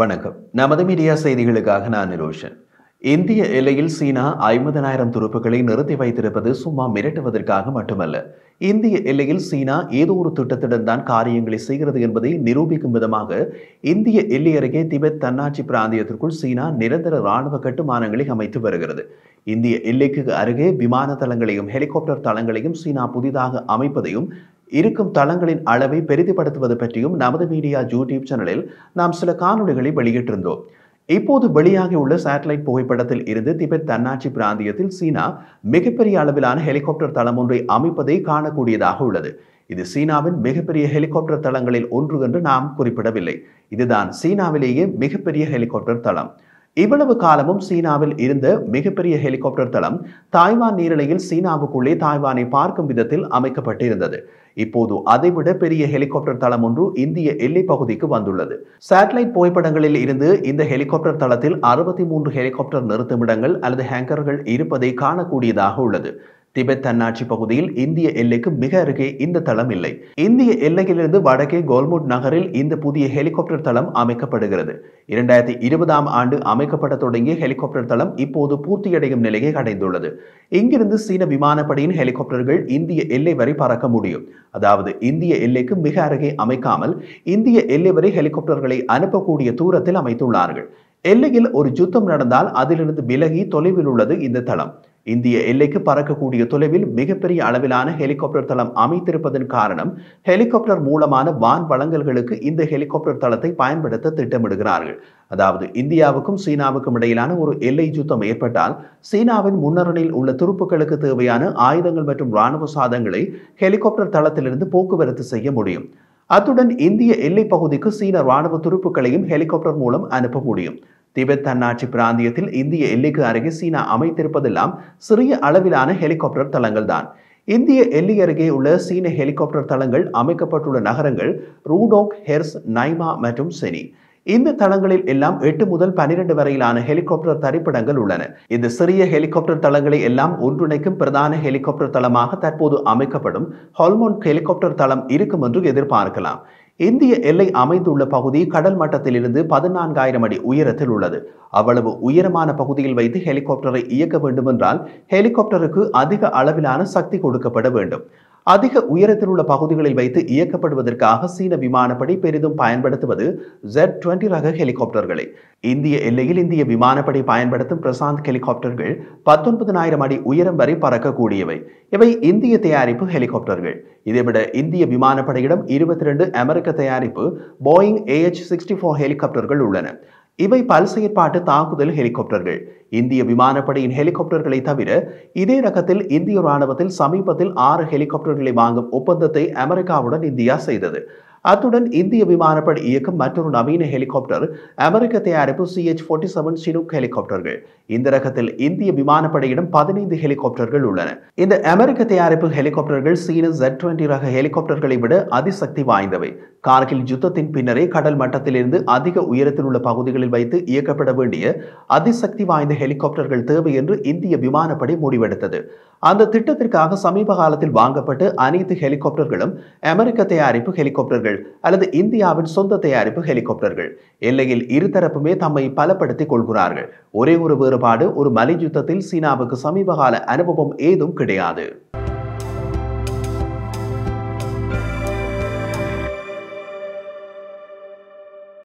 வணக்கம் நமது மீடியா செய்திகளுக்காக நான் ரோஷன் இந்திய எல்லையில் சீனா ஐம்பதனாயிரம் துருப்புகளை நிறுத்தி வைத்திருப்பது சும்மா மிரட்டுவதற்காக மட்டுமல்ல இந்திய எல்லையில் சீனா ஏதோ ஒரு திட்டத்துடன் தான் காரியங்களை செய்கிறது என்பதை நிரூபிக்கும் விதமாக இந்திய எல்லை அருகே திபெத் தன்னாட்சி பிராந்தியத்திற்குள் சீனா நிரந்தர இராணுவ கட்டுமானங்களை அமைத்து வருகிறது இந்திய எல்லைக்கு அருகே விமான தளங்களையும் ஹெலிகாப்டர் தளங்களையும் சீனா புதிதாக அமைப்பதையும் இருக்கும் தளங்களின் அளவை பெரிதுபடுத்துவது பற்றியும் நமது மீடியா யூடியூப் சேனலில் நாம் சில காணொலிகளை வெளியிட்டிருந்தோம் இப்போது வெளியாகியுள்ள சேட்டலைட் புகைப்படத்தில் இருந்து திபெத் தன்னாட்சி பிராந்தியத்தில் சீனா மிகப்பெரிய அளவிலான ஹெலிகாப்டர் தளம் ஒன்றை அமைப்பதை காணக்கூடியதாக உள்ளது இது சீனாவின் மிகப்பெரிய ஹெலிகாப்டர் தளங்களில் ஒன்று என்று நாம் குறிப்பிடவில்லை இதுதான் சீனாவிலேயே மிகப்பெரிய ஹெலிகாப்டர் தளம் இவ்வளவு காலமும் சீனாவில் இருந்த மிகப்பெரிய ஹெலிகாப்டர் தளம் தாய்வான் நீரிழையில் சீனாவுக்குள்ளே தாய்வானை பார்க்கும் விதத்தில் அமைக்கப்பட்டிருந்தது இப்போது அதைவிட பெரிய ஹெலிகாப்டர் தளம் ஒன்று இந்திய எல்லை பகுதிக்கு வந்துள்ளது சேட்டலைட் புகைப்படங்களில் இருந்து இந்த ஹெலிகாப்டர் தளத்தில் அறுபத்தி மூன்று ஹெலிகாப்டர் நிறுத்துமிடங்கள் அல்லது ஹேங்கர்கள் இருப்பதை காணக்கூடியதாக உள்ளது திபெத் தன்னாட்சி பகுதியில் இந்திய எல்லைக்கு மிக அருகே இந்த தளம் இல்லை இந்திய எல்லையிலிருந்து வடக்கே கோல்முட் நகரில் இந்த புதிய ஹெலிகாப்டர் தளம் அமைக்கப்படுகிறது இரண்டாயிரத்தி இருபதாம் ஆண்டு அமைக்கப்பட தொடங்கிய ஹெலிகாப்டர் தளம் இப்போது பூர்த்தியடையும் நிலையை அடைந்துள்ளது இங்கிருந்து சீன விமானப்படையின் ஹெலிகாப்டர்கள் இந்திய எல்லை வரை பறக்க முடியும் அதாவது இந்திய எல்லைக்கு மிக அருகே அமைக்காமல் இந்திய எல்லை வரை ஹெலிகாப்டர்களை அனுப்பக்கூடிய தூரத்தில் அமைத்துள்ளார்கள் எல்லையில் ஒரு யுத்தம் நடந்தால் அதிலிருந்து விலகி தொலைவில் உள்ளது இந்த தளம் இந்திய எல்லைக்கு பறக்கக்கூடிய தொலைவில் மிகப்பெரிய அளவிலான ஹெலிகாப்டர் தளம் அமைத்திருப்பதன் காரணம் ஹெலிகாப்டர் மூலமான வான் வழங்கல்களுக்கு இந்த ஹெலிகாப்டர் தளத்தை பயன்படுத்த திட்டமிடுகிறார்கள் அதாவது இந்தியாவுக்கும் சீனாவுக்கும் இடையிலான ஒரு எல்லை யுத்தம் ஏற்பட்டால் சீனாவின் முன்னரணியில் உள்ள துருப்புகளுக்கு தேவையான ஆயுதங்கள் மற்றும் இராணுவ சாதங்களை ஹெலிகாப்டர் தளத்திலிருந்து போக்குவரத்து செய்ய முடியும் அத்துடன் இந்திய எல்லை பகுதிக்கு சீன ராணுவ துருப்புகளையும் ஹெலிகாப்டர் மூலம் அனுப்ப முடியும் திபெத் தன்னாட்சி பிராந்தியத்தில் இந்திய எல்லைக்கு அருகே சீனா அமைத்திருப்பதெல்லாம் சிறிய அளவிலான ஹெலிகாப்டர் தளங்கள் தான் இந்திய எல்லை அருகே உள்ள சீன ஹெலிகாப்டர் தளங்கள் அமைக்கப்பட்டுள்ள நகரங்கள் ரூடோக் ஹெர்ஸ் நைமா மற்றும் செனி இந்த தளங்களில் எல்லாம் எட்டு முதல் பனிரெண்டு வரையிலான ஹெலிகாப்டர் தரிப்பிடங்கள் உள்ளன இந்த சிறிய ஹெலிகாப்டர் தளங்களை எல்லாம் ஒன்றிணைக்கும் பிரதான ஹெலிகாப்டர் தளமாக தற்போது அமைக்கப்படும் ஹால்மோன் ஹெலிகாப்டர் தளம் இருக்கும் என்று எதிர்பார்க்கலாம் இந்திய எல்லை அமைந்துள்ள பகுதி கடல் மட்டத்திலிருந்து பதினான்காயிரம் அடி உயரத்தில் உள்ளது அவ்வளவு உயரமான பகுதியில் வைத்து ஹெலிகாப்டரை இயக்க வேண்டுமென்றால் ஹெலிகாப்டருக்கு அதிக அளவிலான சக்தி கொடுக்கப்பட வேண்டும் அதிக உயரத்தில் உள்ள பகுதிகளில் வைத்து இயக்கப்படுவதற்காக சீன விமானப்படை பெரிதும் பயன்படுத்துவது ஜெட் டுவெண்டி ரக ஹெலிகாப்டர்களை இந்திய எல்லையில் இந்திய விமானப்படை பயன்படுத்தும் பிரசாந்த் ஹெலிகாப்டர்கள் பத்தொன்பதனாயிரம் அடி உயரம் வரை பறக்கக்கூடியவை இவை இந்திய தயாரிப்பு ஹெலிகாப்டர்கள் இதைவிட இந்திய விமானப்படையிடம் இருபத்தி ரெண்டு அமெரிக்க தயாரிப்பு போயிங் ஏஎச் சிக்ஸ்டி ஃபோர் ஹெலிகாப்டர்கள் உள்ளன இவை பல் செயற்பாட்டு தாக்குதல் ஹெலிகாப்டர்கள் இந்திய விமானப்படையின் ஹெலிகாப்டர்களை தவிர இதே ரகத்தில் இந்திய ராணுவத்தில் சமீபத்தில் ஆறு ஹெலிகாப்டர்களை வாங்கும் ஒப்பந்தத்தை அமெரிக்காவுடன் இந்தியா செய்தது அத்துடன் இந்திய விமானப்படை இயக்கும் மற்றொரு நவீன ஹெலிகாப்டர் அமெரிக்க தயாரிப்பு சிஎச் ஃபோர்ட்டி செவன் சினுக் ஹெலிகாப்டர்கள் இந்த ரகத்தில் இந்திய விமானப்படையிடம் பதினைந்து ஹெலிகாப்டர்கள் உள்ளன இந்த அமெரிக்க தயாரிப்பு ஹெலிகாப்டர்கள் சீன ஜெட் டுவெண்டி ரக ஹெலிகாப்டர்களை விட அதிசக்தி வாய்ந்தவை கார்கில் யுத்தத்தின் பின்னரே கடல் மட்டத்திலிருந்து அதிக உயரத்தில் உள்ள பகுதிகளில் வைத்து இயக்கப்பட வேண்டிய அதிசக்தி வாய்ந்த ஹெலிகாப்டர்கள் தேவை என்று இந்திய விமானப்படை முடிவெடுத்தது அந்த திட்டத்திற்காக சமீப காலத்தில் வாங்கப்பட்டு அனைத்து ஹெலிகாப்டர்களும் அமெரிக்க தயாரிப்பு ஹெலிகாப்டர்கள் ஹெலிகாப்டர்கள் அல்லது இந்தியாவின் சொந்த தயாரிப்பு ஹெலிகாப்டர்கள் எல்லையில் இருதரப்புமே தம்மை பலப்படுத்திக் கொள்கிறார்கள் ஒரே ஒரு வேறுபாடு ஒரு மலை யுத்தத்தில் சீனாவுக்கு சமீபகால அனுபவம் ஏதும் கிடையாது